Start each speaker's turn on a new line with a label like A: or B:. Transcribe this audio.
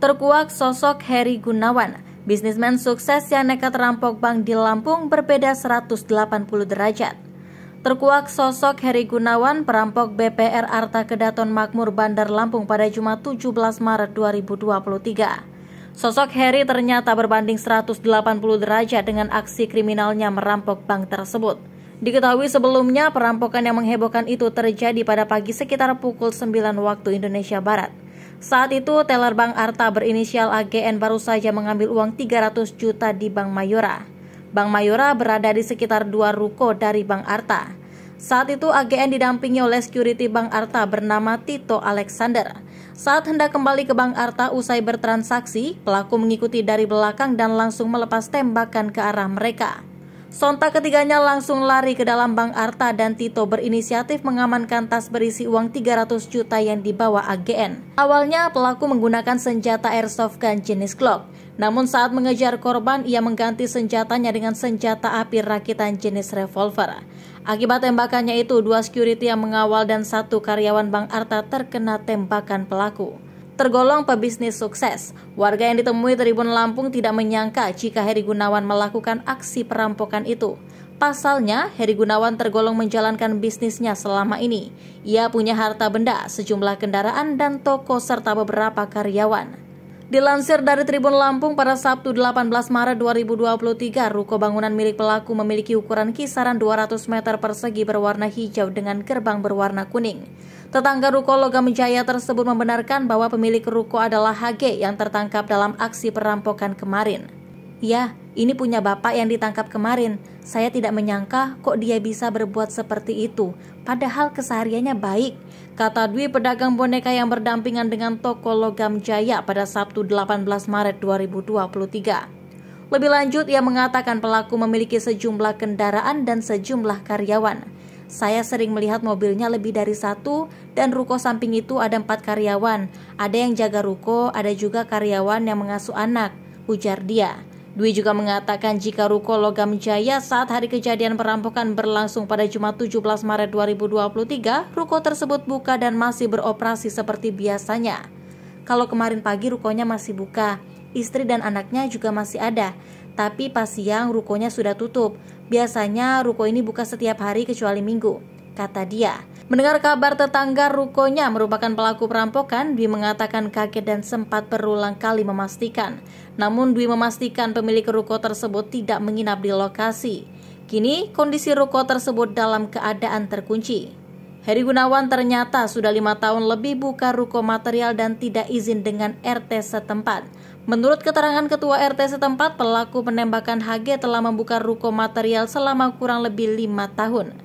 A: Terkuak sosok Heri Gunawan, bisnismen sukses yang nekat rampok bank di Lampung berbeda 180 derajat. Terkuak sosok Heri Gunawan, perampok BPR Arta Kedaton Makmur Bandar Lampung pada Jumat 17 Maret 2023. Sosok Heri ternyata berbanding 180 derajat dengan aksi kriminalnya merampok bank tersebut. Diketahui sebelumnya perampokan yang menghebohkan itu terjadi pada pagi sekitar pukul 9 waktu Indonesia Barat. Saat itu, teller Bank Arta berinisial AGN baru saja mengambil uang 300 juta di Bank Mayora. Bank Mayora berada di sekitar dua ruko dari Bank Arta. Saat itu AGN didampingi oleh security Bank Arta bernama Tito Alexander. Saat hendak kembali ke Bank Arta usai bertransaksi, pelaku mengikuti dari belakang dan langsung melepas tembakan ke arah mereka. Sontak ketiganya langsung lari ke dalam Bang Arta dan Tito berinisiatif mengamankan tas berisi uang 300 juta yang dibawa AGN. Awalnya pelaku menggunakan senjata airsoft gun jenis Glock. Namun saat mengejar korban, ia mengganti senjatanya dengan senjata api rakitan jenis revolver. Akibat tembakannya itu, dua security yang mengawal dan satu karyawan Bang Arta terkena tembakan pelaku tergolong pebisnis sukses. Warga yang ditemui Tribun Lampung tidak menyangka jika Heri Gunawan melakukan aksi perampokan itu. Pasalnya, Heri Gunawan tergolong menjalankan bisnisnya selama ini. Ia punya harta benda, sejumlah kendaraan dan toko serta beberapa karyawan. Dilansir dari Tribun Lampung pada Sabtu 18 Maret 2023, ruko bangunan milik pelaku memiliki ukuran kisaran 200 meter persegi berwarna hijau dengan gerbang berwarna kuning. Tetangga Ruko Logam Jaya tersebut membenarkan bahwa pemilik Ruko adalah HG yang tertangkap dalam aksi perampokan kemarin. Ya, ini punya bapak yang ditangkap kemarin. Saya tidak menyangka kok dia bisa berbuat seperti itu, padahal kesehariannya baik. Kata Dwi pedagang boneka yang berdampingan dengan toko Logam Jaya pada Sabtu 18 Maret 2023. Lebih lanjut, ia mengatakan pelaku memiliki sejumlah kendaraan dan sejumlah karyawan. Saya sering melihat mobilnya lebih dari satu dan ruko samping itu ada empat karyawan. Ada yang jaga ruko, ada juga karyawan yang mengasuh anak, ujar dia. Dwi juga mengatakan jika Ruko Logam Jaya saat hari kejadian perampokan berlangsung pada Jumat 17 Maret 2023, Ruko tersebut buka dan masih beroperasi seperti biasanya. Kalau kemarin pagi rukonya masih buka, istri dan anaknya juga masih ada. Tapi pas siang rukonya sudah tutup. Biasanya ruko ini buka setiap hari kecuali minggu, kata dia. Mendengar kabar tetangga rukonya merupakan pelaku perampokan, Dwi mengatakan kaget dan sempat berulang kali memastikan. Namun Dwi memastikan pemilik ruko tersebut tidak menginap di lokasi. Kini kondisi ruko tersebut dalam keadaan terkunci. Heri Gunawan ternyata sudah lima tahun lebih buka ruko material dan tidak izin dengan RT setempat. Menurut keterangan ketua RT setempat, pelaku penembakan HG telah membuka ruko material selama kurang lebih lima tahun.